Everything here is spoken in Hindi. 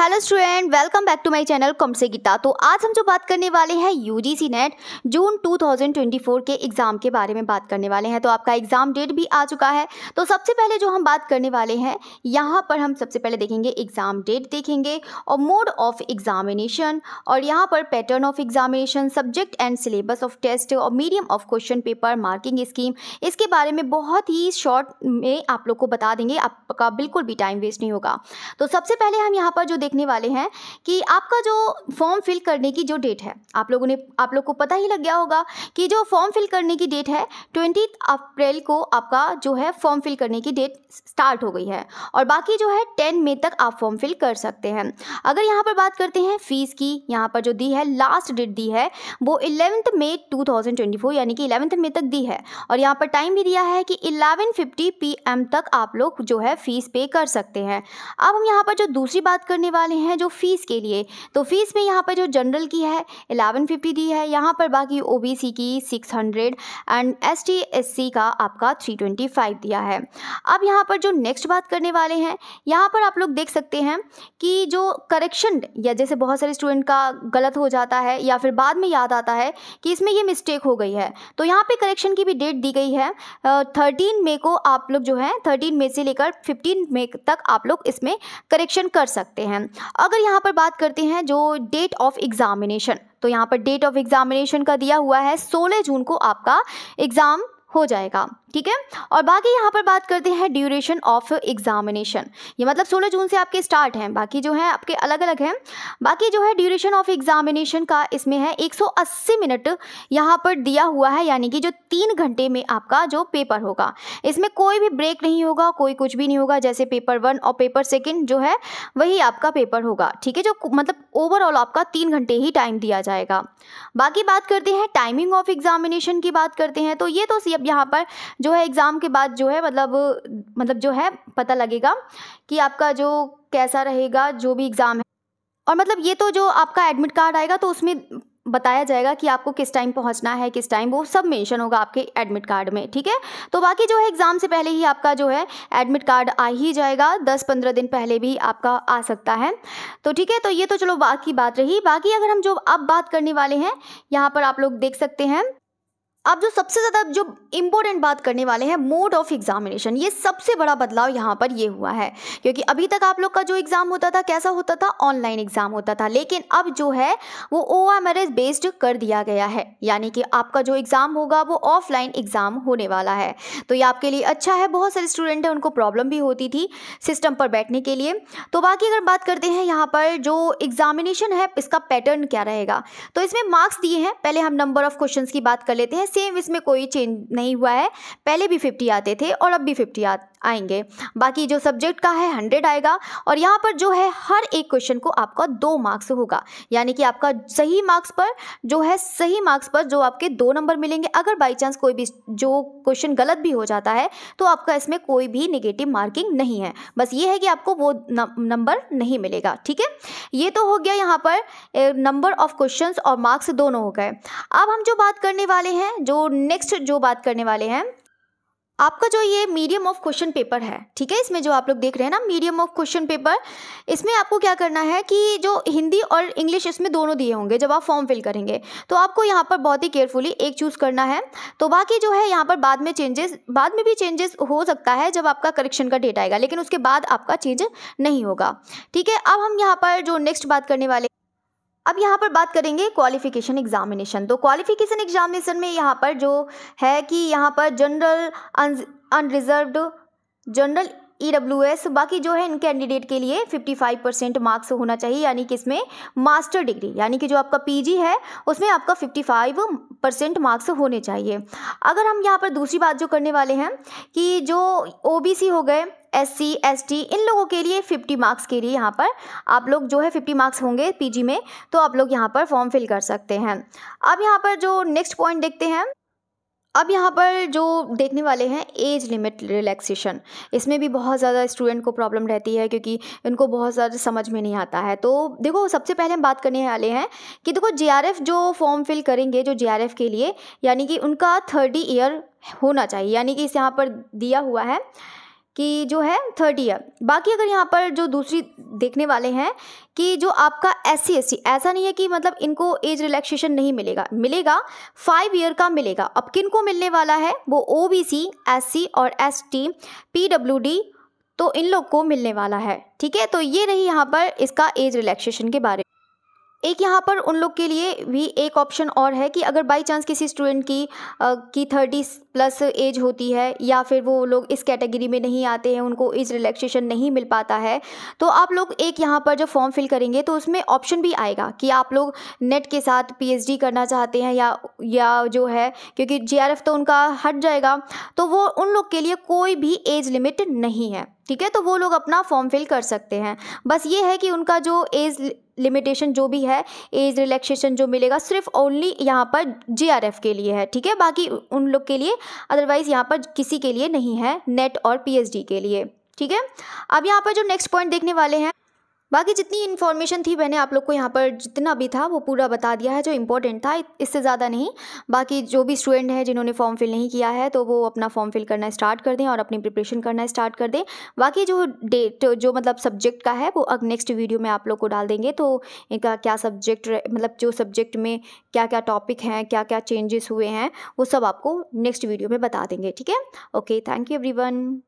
hello student welcome back to my channel कम से गीता तो आज हम जो बात करने वाले हैं यूजीसी नेट जून 2024 के एग्ज़ाम के बारे में बात करने वाले हैं तो आपका एग्ज़ाम डेट भी आ चुका है तो सबसे पहले जो हम बात करने वाले हैं यहाँ पर हम सबसे पहले देखेंगे एग्ज़ाम डेट देखेंगे और मोड ऑफ एग्ज़ामिनेशन और यहाँ पर pattern of examination subject and syllabus of test और medium of question paper marking scheme इसके बारे में बहुत ही शॉर्ट में आप लोग को बता देंगे आपका बिल्कुल भी टाइम वेस्ट नहीं होगा तो सबसे पहले हम यहाँ पर जो देखने वाले हैं कि आपका जो फॉर्म फिल करने की जो डेट है आप लोगों ने आप लोग को पता ही लग गया होगा कि जो फॉर्म फिल करने की डेट है ट्वेंटी अप्रैल को आपका जो है फॉर्म फिल करने की डेट स्टार्ट हो गई है और बाकी जो है टेन मई तक आप फॉर्म फिल कर सकते हैं अगर यहाँ पर बात करते हैं फीस की यहाँ पर जो दी है लास्ट डेट दी है वो इलेवंथ मई टू यानी कि इलेवंथ मई तक दी है और यहाँ पर टाइम भी दिया है कि इलेवन फिफ्टी तक आप लोग जो है फीस पे कर सकते हैं अब हम यहाँ पर जो दूसरी बात करने वाले हैं जो फ़ीस के लिए तो फ़ीस में यहाँ पर जो जनरल की है एलेवन फिफ्टी दी है यहाँ पर बाकी ओ बी सी की six hundred and S T S C का आपका थ्री ट्वेंटी फाइव दिया है अब यहाँ पर जो नेक्स्ट बात करने वाले हैं यहाँ पर आप लोग देख सकते हैं कि जो करेक्शन या जैसे बहुत सारे स्टूडेंट का गलत हो जाता है या फिर बाद में याद आता है कि इसमें ये मिस्टेक हो गई है तो यहाँ पर करेक्शन की भी डेट दी गई है थर्टीन मे को आप लोग जो है थर्टीन मे से लेकर फिफ्टीन मे तक आप लोग इसमें करेक्शन कर सकते हैं अगर यहाँ पर बात करते हैं जो डेट ऑफ एग्ज़ामिनेशन तो यहाँ पर डेट ऑफ एग्ज़ामिनेशन का दिया हुआ है सोलह जून को आपका एग्ज़ाम हो जाएगा ठीक है और बाकी यहाँ पर बात करते हैं ड्यूरेशन ऑफ एग्जामिनेशन ये मतलब 16 जून से आपके स्टार्ट हैं बाकी जो है आपके अलग अलग हैं बाकी जो है ड्यूरेशन ऑफ एग्जामिनेशन का इसमें है 180 मिनट यहाँ पर दिया हुआ है यानी कि जो तीन घंटे में आपका जो पेपर होगा इसमें कोई भी ब्रेक नहीं होगा कोई कुछ भी नहीं होगा जैसे पेपर वन और पेपर सेकेंड जो है वही आपका पेपर होगा ठीक है जो मतलब ओवरऑल आपका तीन घंटे ही टाइम दिया जाएगा बाकी बात करते हैं टाइमिंग ऑफ एग्जामिनेशन की बात करते हैं तो ये तो यहाँ पर जो है एग्ज़ाम के बाद जो है मतलब मतलब जो है पता लगेगा कि आपका जो कैसा रहेगा जो भी एग्ज़ाम है और मतलब ये तो जो आपका एडमिट कार्ड आएगा तो उसमें बताया जाएगा कि आपको किस टाइम पहुंचना है किस टाइम वो सब मेंशन होगा आपके एडमिट कार्ड में ठीक है तो बाकी जो है एग्ज़ाम से पहले ही आपका जो है एडमिट कार्ड आ ही जाएगा दस पंद्रह दिन पहले भी आपका आ सकता है तो ठीक है तो ये तो चलो बाकी बात रही बाकी अगर हम जो अब बात करने वाले हैं यहाँ पर आप लोग देख सकते हैं अब जो सबसे ज़्यादा जो इम्पोर्टेंट बात करने वाले हैं मोड ऑफ एग्जामिनेशन ये सबसे बड़ा बदलाव यहाँ पर ये हुआ है क्योंकि अभी तक आप लोग का जो एग्ज़ाम होता था कैसा होता था ऑनलाइन एग्ज़ाम होता था लेकिन अब जो है वो O M R S based कर दिया गया है यानी कि आपका जो एग्ज़ाम होगा वो ऑफलाइन एग्ज़ाम होने वाला है तो ये आपके लिए अच्छा है बहुत सारे स्टूडेंट हैं उनको प्रॉब्लम भी होती थी सिस्टम पर बैठने के लिए तो बाकी अगर बात करते हैं यहाँ पर जो एग्ज़ामिनेशन है इसका पैटर्न क्या रहेगा तो इसमें मार्क्स दिए हैं पहले हम नंबर ऑफ क्वेश्चन की बात कर लेते हैं सेम इसमें कोई चेंज नहीं हुआ है पहले भी फिफ्टी आते थे और अब भी फिफ्टी आ, आएंगे बाकी जो सब्जेक्ट का है हंड्रेड आएगा और यहाँ पर जो है हर एक क्वेश्चन को आपका दो मार्क्स होगा यानी कि आपका सही मार्क्स पर जो है सही मार्क्स पर जो आपके दो नंबर मिलेंगे अगर बाई चांस कोई भी जो क्वेश्चन गलत भी हो जाता है तो आपका इसमें कोई भी निगेटिव मार्किंग नहीं है बस ये है कि आपको वो नंबर नहीं मिलेगा ठीक है ये तो हो गया यहाँ पर नंबर ऑफ क्वेश्चन और मार्क्स दोनों हो गए अब हम जो बात करने वाले हैं जो नेक्स्ट जो बात करने वाले हैं आपका जो ये मीडियम ऑफ क्वेश्चन पेपर है ठीक है इसमें जो आप लोग देख रहे हैं ना मीडियम ऑफ क्वेश्चन पेपर इसमें आपको क्या करना है कि जो हिंदी और इंग्लिश इसमें दोनों दिए होंगे जब आप फॉर्म फिल करेंगे तो आपको यहाँ पर बहुत ही केयरफुली एक चूज़ करना है तो बाकी जो है यहाँ पर बाद में चेंजेस बाद में भी चेंजेस हो सकता है जब आपका करेक्शन का डेट आएगा लेकिन उसके बाद आपका चेंज नहीं होगा ठीक है अब हम यहाँ पर जो नेक्स्ट बात करने वाले अब यहाँ पर बात करेंगे क्वालिफिकेशन एग्जामिनेशन तो क्वालिफिकेशन एग्जामिनेशन में यहाँ पर जो है कि यहाँ पर general unreserved general E W S बाकी जो है इन कैंडिडेट के लिए 55 परसेंट मार्क्स होना चाहिए यानी कि इसमें मास्टर डिग्री यानी कि जो आपका पीजी है उसमें आपका 55 परसेंट मार्क्स होने चाहिए अगर हम यहाँ पर दूसरी बात जो करने वाले हैं कि जो ओबीसी हो गए एस टी इन लोगों के लिए 50 मार्क्स के लिए यहाँ पर आप लोग जो है 50 मार्क्स होंगे पीजी में तो आप लोग यहाँ पर फॉर्म फिल कर सकते हैं अब यहाँ पर जो नेक्स्ट पॉइंट देखते हैं अब यहाँ पर जो देखने वाले हैं एज लिमिट रिलैक्सेशन इसमें भी बहुत ज़्यादा स्टूडेंट को प्रॉब्लम रहती है क्योंकि इनको बहुत ज़्यादा समझ में नहीं आता है तो देखो सबसे पहले हम बात करने वाले हैं कि देखो जेआरएफ जो फॉर्म फिल करेंगे जो जेआरएफ के लिए यानी कि उनका थर्टी ईयर होना चाहिए यानी कि इस यहाँ पर दिया हुआ है कि जो है थर्ड ईयर बाकी अगर यहाँ पर जो दूसरी देखने वाले हैं कि जो आपका एस सी एस सी ऐसा नहीं है कि मतलब इनको एज रिलैक्सेशन नहीं मिलेगा मिलेगा फाइव ईयर का मिलेगा अब किन को मिलने वाला है वो ओ बी सी एस सी और S T P W D तो इन लोग को मिलने वाला है ठीक है तो ये रही यहाँ पर इसका एज रिलैक्सेशन के बारे में एक यहाँ पर उन लोग के लिए भी एक ऑप्शन और है कि अगर बाई चांस किसी स्टूडेंट की आ, की थर्टी प्लस एज होती है या फिर वो लोग इस कैटेगरी में नहीं आते हैं उनको इस रिलैक्सेशन नहीं मिल पाता है तो आप लोग एक यहाँ पर जब फॉर्म फिल करेंगे तो उसमें ऑप्शन भी आएगा कि आप लोग नेट के साथ पीएचडी करना चाहते हैं या या जो है क्योंकि जेआरएफ तो उनका हट जाएगा तो वो उन लोग के लिए कोई भी एज लिमिट नहीं है ठीक है तो वो लोग अपना फॉर्म फिल कर सकते हैं बस ये है कि उनका जो एज लिमिटेशन जो भी है एज रिलैक्सेशन जो मिलेगा सिर्फ ओनली यहाँ पर जीआरएफ के लिए है ठीक है बाकी उन लोग के लिए अदरवाइज़ यहाँ पर किसी के लिए नहीं है नेट और पीएचडी के लिए ठीक है अब यहाँ पर जो नेक्स्ट पॉइंट देखने वाले हैं बाकी जितनी इन्फॉर्मेशन थी मैंने आप लोग को यहाँ पर जितना भी था वो पूरा बता दिया है जो इम्पोर्टेंट था इससे ज़्यादा नहीं बाकी जो भी स्टूडेंट हैं जिन्होंने फॉर्म फिल नहीं किया है तो वो अपना फॉर्म फिल करना स्टार्ट कर दें और अपनी प्रिपरेशन करना स्टार्ट कर दें बाकी जो डेट जो मतलब सब्जेक्ट का है वो अब नेक्स्ट वीडियो में आप लोग को डाल देंगे तो इनका क्या सब्जेक्ट मतलब जो सब्जेक्ट में क्या क्या टॉपिक हैं क्या क्या चेंजेस हुए हैं वो सब आपको नेक्स्ट वीडियो में बता देंगे ठीक है ओके थैंक यू एवरी